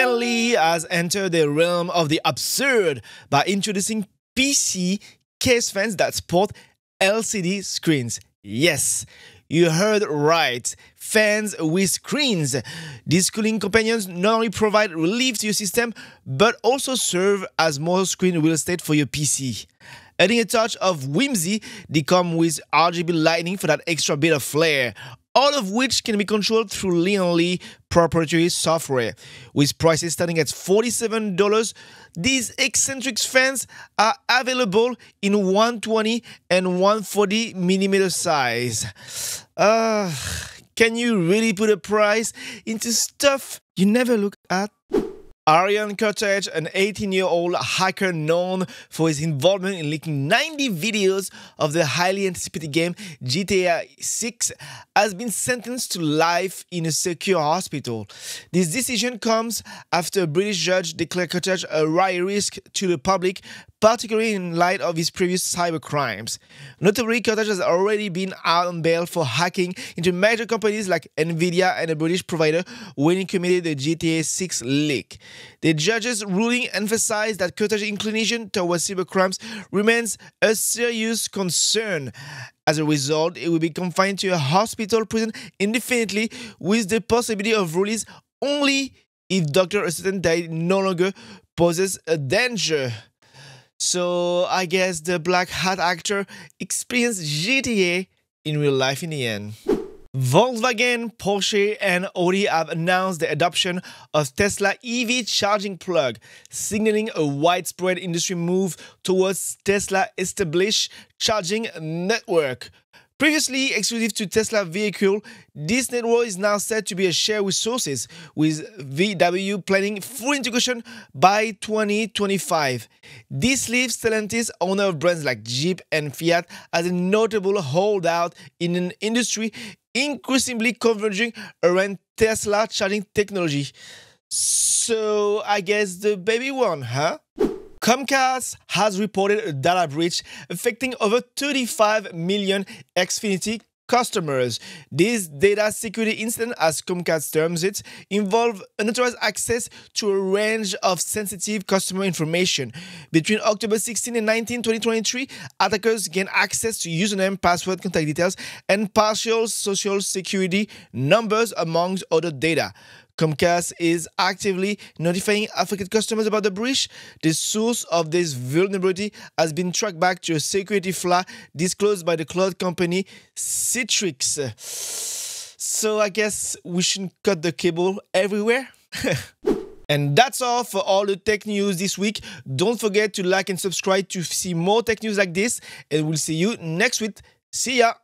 Ian Lee has entered the realm of the absurd by introducing PC case fans that sport LCD screens. Yes, you heard right. Fans with screens. These cooling companions not only provide relief to your system, but also serve as more screen real estate for your PC adding a touch of whimsy, they come with RGB lighting for that extra bit of flair, all of which can be controlled through Lee proprietary software. With prices starting at $47, these eccentric fans are available in 120 and 140 millimeter size. Uh, can you really put a price into stuff you never look at? Arian Kotech, an 18-year-old hacker known for his involvement in leaking 90 videos of the highly anticipated game GTA 6, has been sentenced to life in a secure hospital. This decision comes after a British judge declared Kotech a high risk to the public, particularly in light of his previous cyber crimes. Notably, Kotech has already been out on bail for hacking into major companies like Nvidia and a British provider when he committed the GTA 6 leak. The judge's ruling emphasized that Qatar's inclination towards cybercrimes remains a serious concern. As a result, it will be confined to a hospital prison indefinitely, with the possibility of release only if Dr. Assistant died no longer poses a danger. So I guess the black hat actor experienced GTA in real life in the end. Volkswagen, Porsche, and Audi have announced the adoption of Tesla EV charging plug, signaling a widespread industry move towards Tesla established charging network. Previously exclusive to Tesla vehicle, this network is now set to be a share with sources, with VW planning full integration by 2025. This leaves Stellantis, owner of brands like Jeep and Fiat, as a notable holdout in an industry increasingly converging around Tesla charging technology. So I guess the baby one, huh? Comcast has reported a data breach affecting over 35 million Xfinity customers. These data security incidents, as Comcast terms it, involve unauthorized access to a range of sensitive customer information. Between October 16 and 19, 2023, attackers gained access to username, password, contact details, and partial social security numbers amongst other data. Comcast is actively notifying African customers about the breach. The source of this vulnerability has been tracked back to a security flaw disclosed by the cloud company Citrix. So I guess we shouldn't cut the cable everywhere. And that's all for all the tech news this week. Don't forget to like and subscribe to see more tech news like this. And we'll see you next week. See ya!